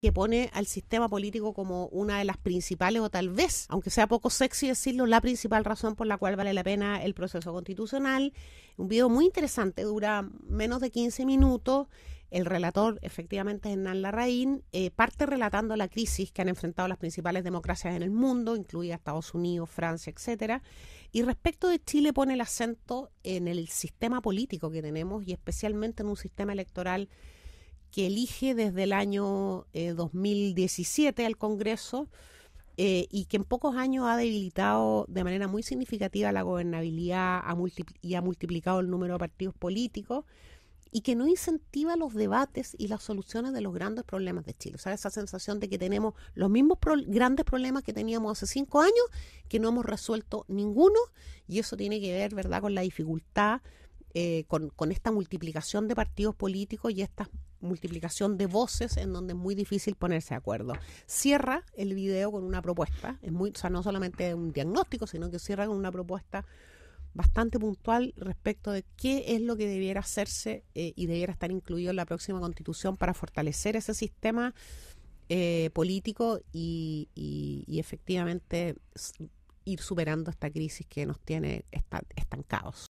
que pone al sistema político como una de las principales o tal vez, aunque sea poco sexy decirlo, la principal razón por la cual vale la pena el proceso constitucional. Un video muy interesante, dura menos de 15 minutos. El relator, efectivamente, es Hernán Larraín, eh, parte relatando la crisis que han enfrentado las principales democracias en el mundo, incluida Estados Unidos, Francia, etcétera. Y respecto de Chile pone el acento en el sistema político que tenemos y especialmente en un sistema electoral que elige desde el año 2017 eh, al Congreso eh, y que en pocos años ha debilitado de manera muy significativa la gobernabilidad y ha multiplicado el número de partidos políticos y que no incentiva los debates y las soluciones de los grandes problemas de Chile. O sea, esa sensación de que tenemos los mismos grandes problemas que teníamos hace cinco años, que no hemos resuelto ninguno, y eso tiene que ver, ¿verdad?, con la dificultad, eh, con, esta multiplicación de partidos políticos y estas multiplicación de voces en donde es muy difícil ponerse de acuerdo. Cierra el video con una propuesta, es muy, o sea, no solamente un diagnóstico, sino que cierra con una propuesta bastante puntual respecto de qué es lo que debiera hacerse eh, y debiera estar incluido en la próxima constitución para fortalecer ese sistema eh, político y, efectivamente ir superando esta crisis que nos tiene estancados.